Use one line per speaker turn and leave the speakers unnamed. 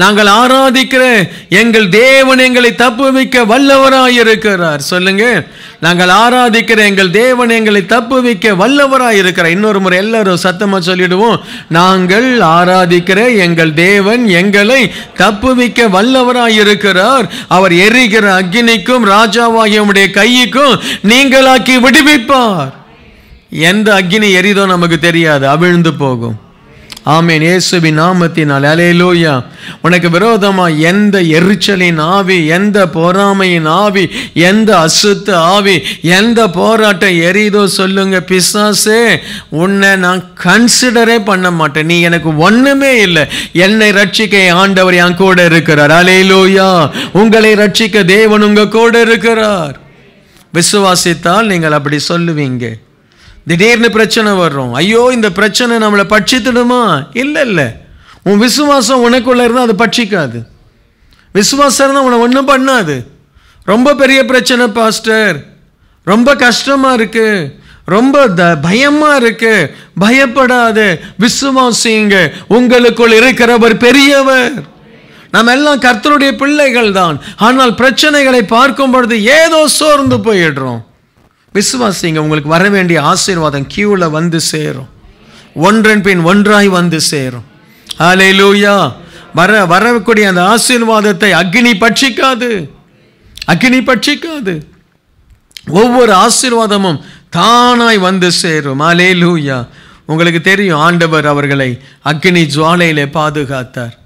நாங்கள் ஆராதிக்கிற எங்கள் தேவன் எங்களை தப்புவிக்க வல்லவராயிருக்கிறார் சொல்லுங்க நாங்கள் ஆராதிக்கிற எங்கள் தேவன் எங்களை தப்புவிக்க வல்லவராயிருக்கிறார் இன்னொரு முறை எல்லாரும் சத்தமாக சொல்லிடுவோம் நாங்கள் ஆராதிக்கிற எங்கள் தேவன் எங்களை தப்புவிக்க வல்லவராயிருக்கிறார் அவர் எரிகிற அக்னிக்கும் ராஜாவாகிய உடைய கைக்கும் நீங்களாக்கி விடுவிப்பார் எந்த அக்னி எரிதோ நமக்கு தெரியாது அவிழ்ந்து போகும் ஆமேன் இயேசுவின் நாமத்தினால் அலையலூயா உனக்கு விரோதமாக எந்த எரிச்சலின் ஆவி எந்த பொறாமையின் ஆவி எந்த அசுத்த ஆவி எந்த போராட்டம் எரியுதோ சொல்லுங்க பிசாசே உன்னை நான் கன்சிடரே பண்ண மாட்டேன் நீ எனக்கு ஒன்றுமே இல்லை என்னை ரட்சிக்க ஆண்டவர் என் கூட இருக்கிறார் அலையலூயா உங்களை ரட்சிக்க தேவன் உங்க கூட இருக்கிறார் விசுவாசித்தால் நீங்கள் அப்படி சொல்லுவீங்க திடீர்னு பிரச்சனை வர்றோம் ஐயோ இந்த பிரச்சனை நம்மளை பட்சித்துடுமா இல்லை இல்லை உன் விசுவாசம் உனக்குள்ளே இருந்தால் அது பட்சிக்காது விசுவாசம் இருந்தால் உன்னை ஒன்றும் பண்ணாது ரொம்ப பெரிய பிரச்சனை பாஸ்டர் ரொம்ப கஷ்டமாக இருக்குது ரொம்ப த பயமாக இருக்கு பயப்படாது விசுவாசிங்க உங்களுக்குள் இருக்கிறவர் பெரியவர் நம்ம எல்லாம் கர்த்தருடைய பிள்ளைகள் தான் ஆனால் பிரச்சனைகளை பார்க்கும் பொழுது ஏதோ சோர்ந்து போயிடுறோம் விசுவாசிங்க உங்களுக்கு வர வேண்டிய ஆசீர்வாதம் கியூவில் வந்து சேரும் ஒன்றன் பின் ஒன்றாய் வந்து சேரும் ஆலே லூயா வர வரக்கூடிய அந்த ஆசீர்வாதத்தை அக்னி பட்சிக்காது அக்னி பட்சிக்காது ஒவ்வொரு ஆசீர்வாதமும் தானாய் வந்து சேரும் ஆலே லூயா உங்களுக்கு தெரியும் ஆண்டவர் அவர்களை அக்னி ஜுவாலையிலே பாதுகாத்தார்